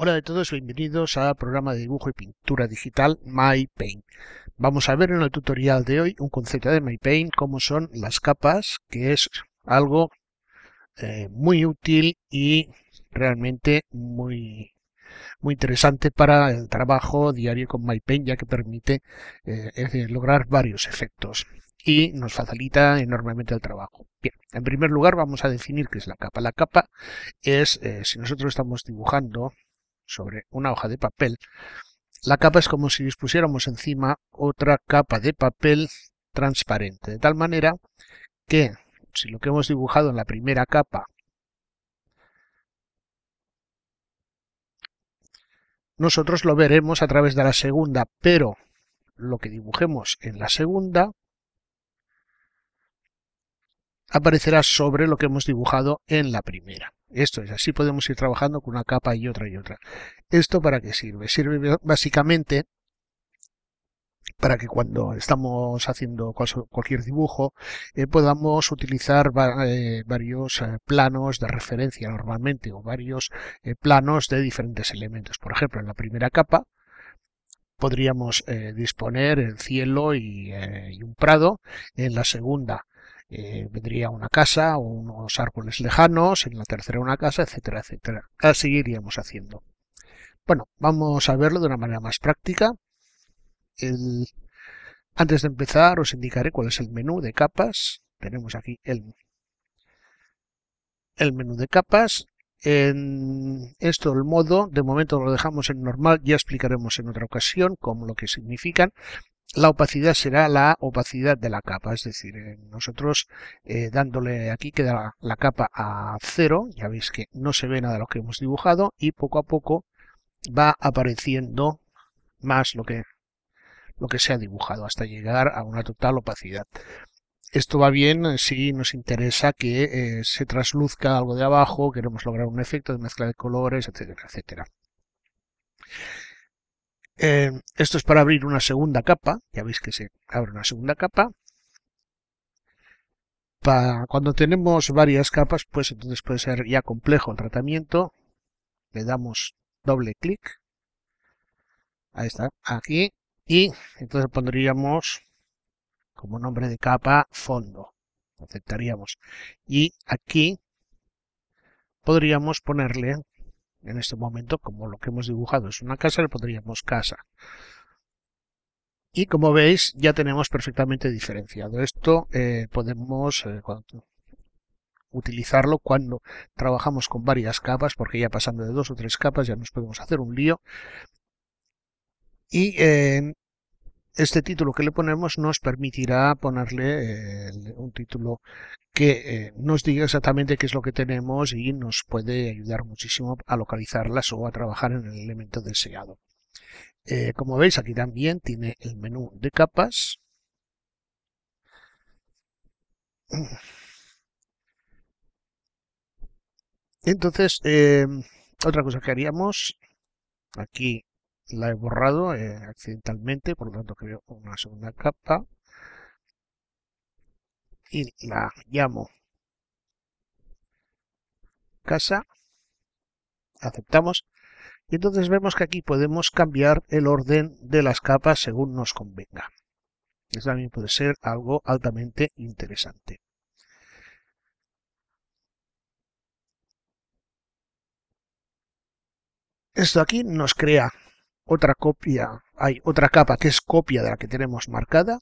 Hola de todos, bienvenidos a programa de dibujo y pintura digital MyPaint. Vamos a ver en el tutorial de hoy un concepto de MyPaint, cómo son las capas, que es algo eh, muy útil y realmente muy, muy interesante para el trabajo diario con MyPaint, ya que permite eh, lograr varios efectos y nos facilita enormemente el trabajo. Bien, en primer lugar vamos a definir qué es la capa. La capa es, eh, si nosotros estamos dibujando sobre una hoja de papel, la capa es como si dispusiéramos encima otra capa de papel transparente, de tal manera que si lo que hemos dibujado en la primera capa nosotros lo veremos a través de la segunda, pero lo que dibujemos en la segunda aparecerá sobre lo que hemos dibujado en la primera. Esto es, así podemos ir trabajando con una capa y otra y otra. ¿Esto para qué sirve? Sirve básicamente para que cuando estamos haciendo cualquier dibujo eh, podamos utilizar eh, varios eh, planos de referencia normalmente o varios planos de diferentes elementos. Por ejemplo, en la primera capa podríamos disponer el cielo y, y un prado. En la segunda eh, vendría una casa, o unos árboles lejanos, en la tercera una casa, etcétera, etcétera. Así iríamos haciendo. Bueno, vamos a verlo de una manera más práctica. Antes de empezar os indicaré cuál es el menú de capas. Tenemos aquí el, el menú de capas. En esto el modo, de momento lo dejamos en normal, ya explicaremos en otra ocasión cómo lo que significan, la opacidad será la opacidad de la capa, es decir, eh, nosotros eh, dándole aquí queda la, capa a cero, ya veis que no se ve nada de lo que hemos dibujado y poco a poco va apareciendo más lo que, lo que se ha dibujado hasta llegar a una total opacidad. Esto va bien eh, si nos interesa que se trasluzca algo de abajo, queremos lograr un efecto de mezcla de colores, etcétera, etcétera. Eh, esto es para abrir una segunda capa. Ya veis que se abre una segunda capa. Para cuando tenemos varias capas, pues entonces puede ser ya complejo el tratamiento. Le damos doble clic. Ahí está, aquí. Y entonces pondríamos como nombre de capa fondo. Aceptaríamos. Y aquí podríamos ponerle en este momento, como lo que hemos dibujado es una casa, le pondríamos casa. Y como veis, ya tenemos perfectamente diferenciado. Esto eh, podemos eh, utilizarlo cuando trabajamos con varias capas, porque ya pasando de dos o tres capas ya nos podemos hacer un lío. Y eh, este título que le ponemos nos permitirá ponerle eh, un título que eh, nos diga exactamente qué es lo que tenemos y nos puede ayudar muchísimo a localizarlas o a trabajar en el elemento deseado. Eh, como veis aquí también tiene el menú de capas. Entonces, otra cosa que haríamos aquí la he borrado eh, accidentalmente, por lo tanto creo una segunda capa y la llamo casa, aceptamos y entonces vemos que aquí podemos cambiar el orden de las capas según nos convenga. Eso también puede ser algo altamente interesante. Esto aquí nos crea otra copia, hay otra capa que es copia de la que tenemos marcada.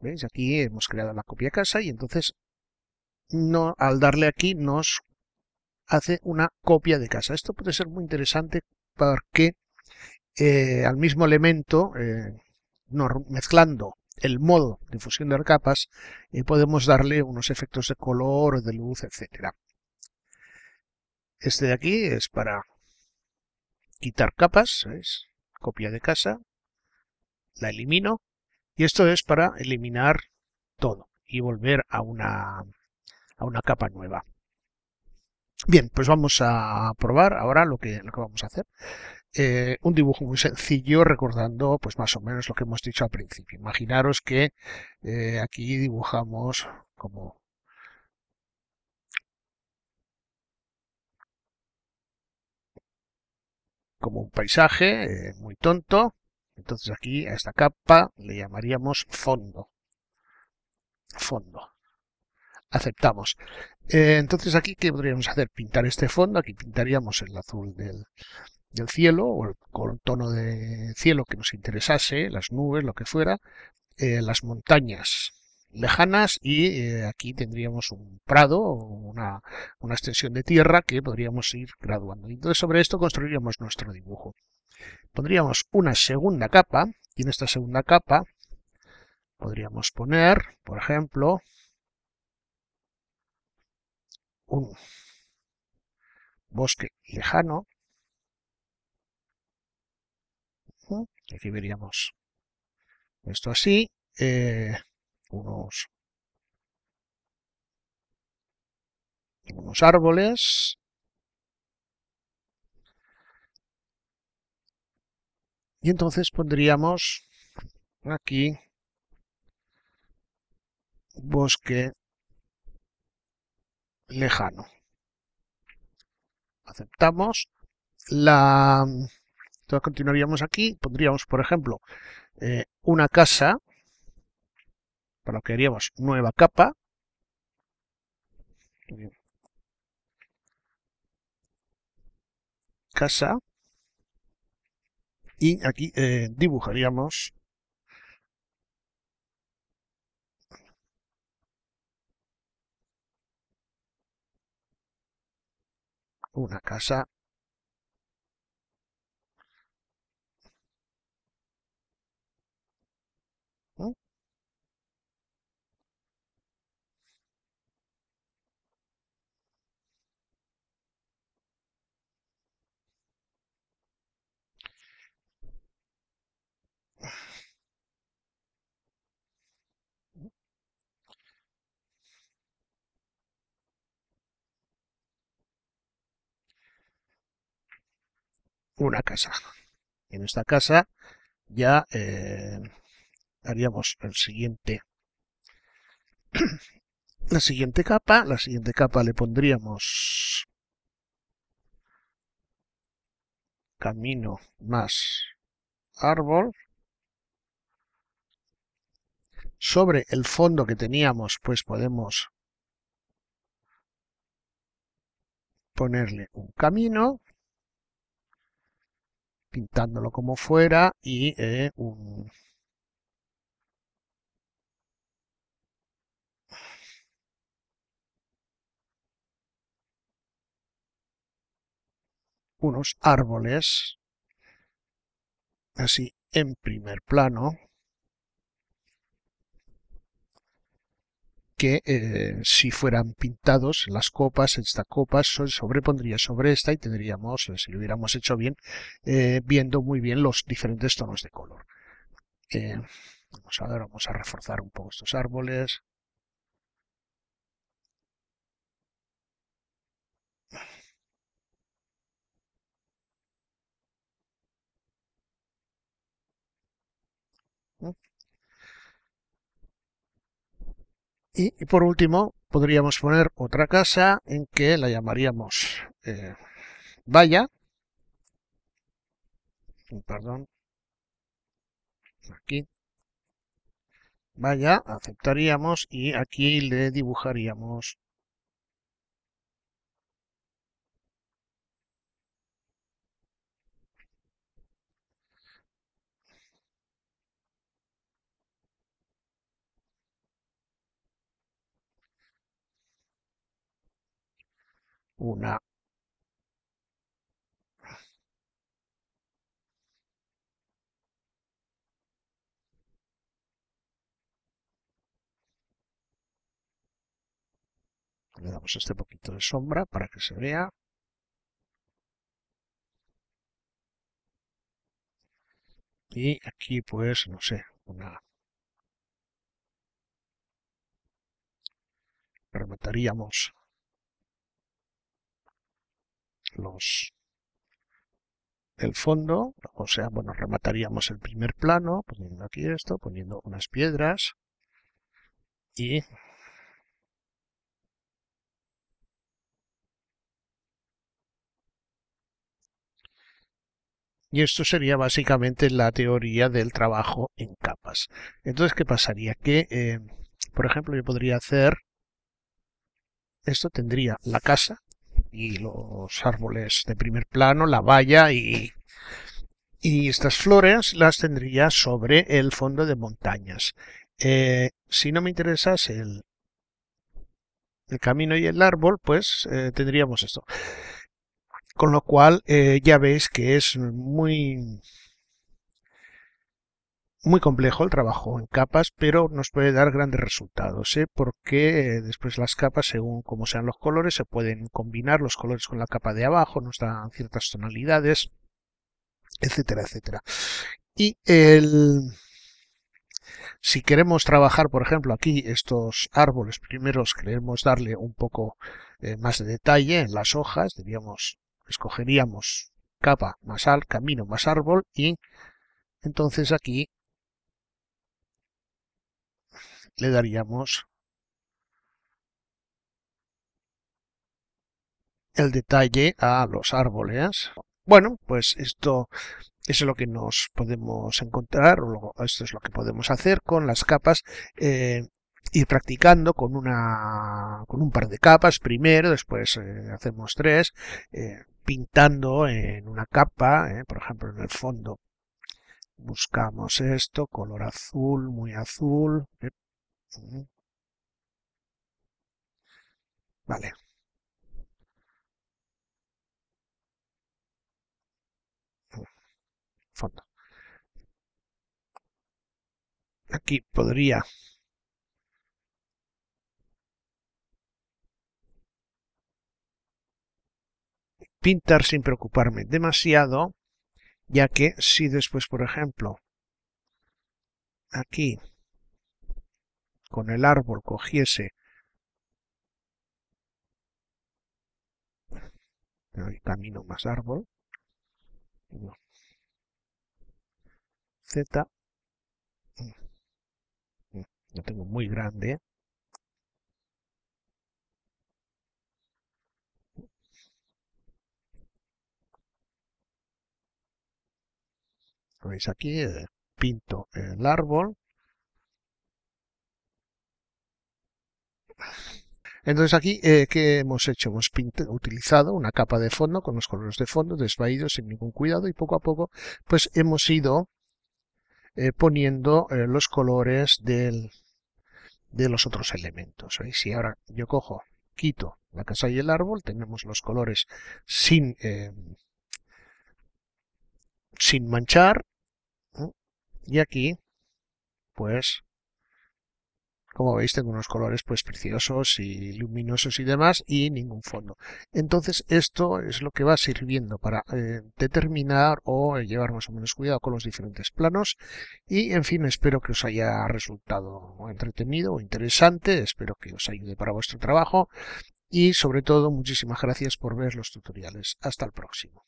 ¿Veis? Aquí hemos creado la copia casa y entonces no, al darle aquí nos hace una copia de casa. Esto puede ser muy interesante porque eh, al mismo elemento, eh, mezclando el modo de fusión de capas, eh, podemos darle unos efectos de color, de luz, etcétera. Este de aquí es para quitar capas, copia de casa, la elimino y esto es para eliminar todo y volver a una, a una capa nueva. Bien, pues vamos a probar ahora lo que, lo vamos a hacer. Eh, un dibujo muy sencillo recordando pues más o menos lo que hemos dicho al principio. Imaginaros que eh, aquí dibujamos como como un paisaje eh, muy tonto. Entonces aquí a esta capa le llamaríamos fondo. Fondo. Aceptamos. Eh, entonces aquí, ¿qué podríamos hacer? Pintar este fondo. Aquí pintaríamos el azul del, del cielo o el, con tono de cielo que nos interesase, las nubes, lo que fuera. Eh, las montañas lejanas y eh, aquí tendríamos un prado o una, extensión de tierra que podríamos ir graduando. Entonces sobre esto construiríamos nuestro dibujo. Pondríamos una segunda capa y en esta segunda capa podríamos poner, por ejemplo, un bosque lejano. Aquí veríamos esto así. Eh, unos, unos árboles. Y entonces pondríamos aquí bosque lejano. Aceptamos. La... Entonces continuaríamos aquí. Pondríamos, por ejemplo, eh, una casa para lo que haríamos nueva capa. Casa. Y aquí eh, dibujaríamos una casa una casa. En esta casa ya eh, haríamos el siguiente, la siguiente capa. La siguiente capa le pondríamos camino más árbol. Sobre el fondo que teníamos, pues podemos ponerle un camino pintándolo como fuera y eh, unos árboles así en primer plano que eh, si fueran pintados las copas, esta copa sobrepondría sobre esta y tendríamos, eh, si lo hubiéramos hecho bien, eh, viendo muy bien los diferentes tonos de color. vamos a vamos a reforzar un poco estos árboles. Y, por último, podríamos poner otra casa en que la llamaríamos eh, Vaya. Mm, perdón. Aquí. Vaya, aceptaríamos y aquí le dibujaríamos una le damos este poquito de sombra para que se vea. Y aquí pues, no sé, una... Remataríamos los el fondo, o sea, bueno, remataríamos el primer plano poniendo aquí esto, poniendo unas piedras y esto sería básicamente la teoría del trabajo en capas. Entonces, ¿qué pasaría? Que, eh, por ejemplo, yo podría hacer... Esto tendría la casa, y los árboles de primer plano, la valla y, y estas flores las tendría sobre el fondo de montañas. Eh, si no me interesase el, el, camino y el árbol, pues eh, tendríamos esto. Con lo cual eh, ya veis que es muy muy complejo el trabajo en capas, pero nos puede dar grandes resultados, ¿eh? porque eh, después las capas, según como sean los colores, se pueden combinar los colores con la capa de abajo, nos dan ciertas tonalidades, etcétera, etcétera. Y el... Si queremos trabajar, por ejemplo, aquí estos árboles primeros, queremos darle un poco eh, más de detalle en las hojas, diríamos, escogeríamos capa más al camino más árbol y entonces aquí le daríamos el detalle a los árboles. Bueno, pues esto es lo que nos podemos encontrar, o esto es lo que podemos hacer con las capas eh, ir practicando con una con un par de capas primero, después eh, hacemos tres, eh, pintando en una capa, por ejemplo en el fondo buscamos esto, color azul, muy azul, Vale. Fondo. Aquí podría pintar sin preocuparme demasiado, ya que si después, por ejemplo, aquí con el árbol cogiese camino más árbol z mm, mm, lo tengo muy grande veis aquí, eh, pinto el árbol, Entonces aquí, eh, ¿qué hemos hecho? Hemos utilizado una capa de fondo con los colores de fondo desvaídos sin ningún cuidado y poco a poco pues hemos ido eh, poniendo eh, los colores de los otros elementos. Si ahora yo cojo, quito la casa y el árbol, tenemos los colores sin, sin manchar y aquí pues como veis tengo unos colores pues preciosos y luminosos y demás y ningún fondo. Entonces esto es lo que va sirviendo para eh, determinar o llevar más o menos cuidado con los diferentes planos. Y en fin, espero que os haya resultado entretenido o interesante. Espero que os ayude para vuestro trabajo. Y sobre todo, muchísimas gracias por ver los tutoriales. Hasta el próximo.